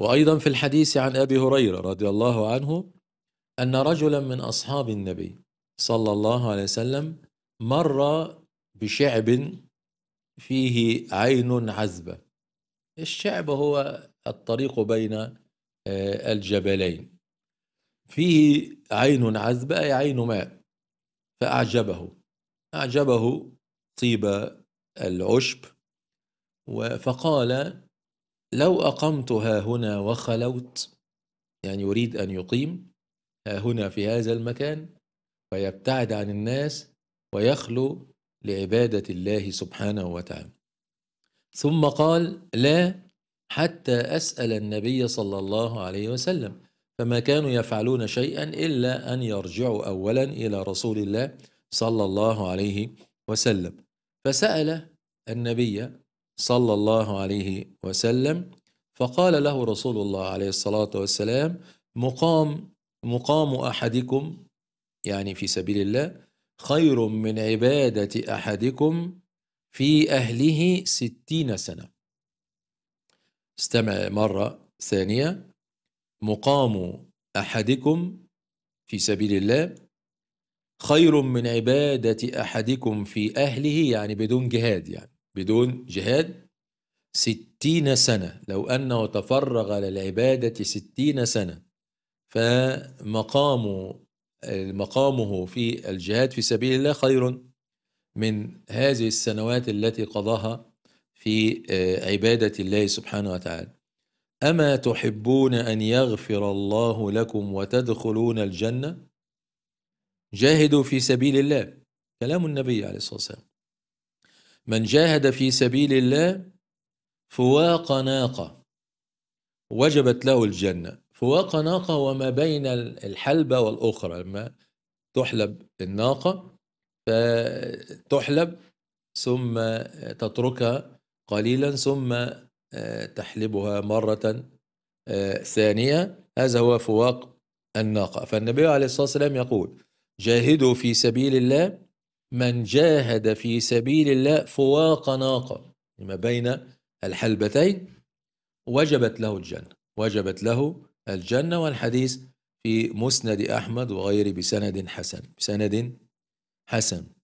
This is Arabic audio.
وأيضا في الحديث عن أبي هريرة رضي الله عنه أن رجلا من أصحاب النبي صلى الله عليه وسلم مر بشعب فيه عين عذبة الشعب هو الطريق بين آه، الجبلين فيه عين عذبة أي عين ماء فأعجبه أعجبه طيب العشب فقال لو أقمت ها هنا وخلوت يعني يريد أن يقيم ها هنا في هذا المكان ويبتعد عن الناس ويخلو لعبادة الله سبحانه وتعالى ثم قال لا حتى أسأل النبي صلى الله عليه وسلم فما كانوا يفعلون شيئا إلا أن يرجعوا أولا إلى رسول الله صلى الله عليه وسلم فسأل النبي صلى الله عليه وسلم فقال له رسول الله عليه الصلاة والسلام مقام مقام أحدكم يعني في سبيل الله خير من عبادة أحدكم في أهله ستين سنة استمع مرة ثانية مقام أحدكم في سبيل الله خير من عبادة أحدكم في أهله يعني بدون جهاد يعني بدون جهاد ستين سنة لو أنه تفرغ للعبادة ستين سنة فمقامه مقامه في الجهاد في سبيل الله خير من هذه السنوات التي قضاها في آه، عبادة الله سبحانه وتعالى أما تحبون أن يغفر الله لكم وتدخلون الجنة جاهدوا في سبيل الله كلام النبي عليه الصلاة والسلام من جاهد في سبيل الله فواق ناقة وجبت له الجنة فواق ناقة وما بين الحلبة والأخرى لما تحلب الناقة فتحلب ثم تتركها قليلا ثم آه، تحلبها مرة آه، ثانية هذا هو فواق الناقة فالنبي عليه الصلاة والسلام يقول جاهدوا في سبيل الله من جاهد في سبيل الله فواق ناقة ما بين الحلبتين وجبت له الجنة وجبت له الجنة والحديث في مسند أحمد وغيره بسند حسن بسند حسن